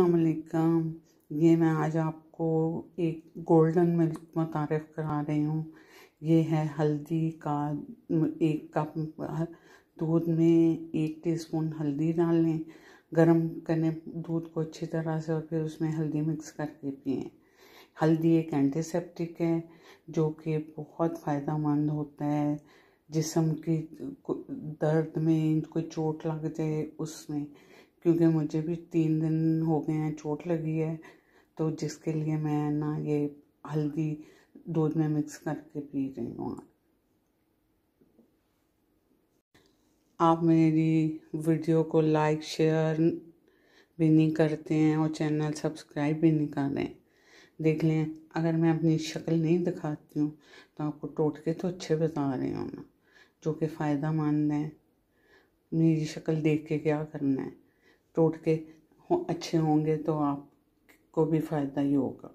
वालेकुम ये मैं आज आपको एक गोल्डन मिल्क मुतारफ़ करा रही हूँ ये है हल्दी का एक कप दूध में एक टीस्पून हल्दी डाल लें गर्म करने दूध को अच्छी तरह से और फिर उसमें हल्दी मिक्स करके पिए हल्दी एक एंटीसेप्टिक है जो कि बहुत फ़ायदा मंद होता है जिसम की दर्द में कोई चोट लग जाए उसमें क्योंकि मुझे भी तीन दिन हो गए हैं चोट लगी है तो जिसके लिए मैं ना ये हल्दी दूध में मिक्स करके पी रही हूँ आप मेरी वीडियो को लाइक शेयर भी नहीं करते हैं और चैनल सब्सक्राइब भी नहीं कर रहे हैं देख लें अगर मैं अपनी शक्ल नहीं दिखाती हूँ तो आपको टोटके तो अच्छे बता रही हूँ ना जो कि फ़ायदा मंद है मेरी शक्ल देख के क्या करना है टूट के अच्छे होंगे तो आपको भी फ़ायदा ही होगा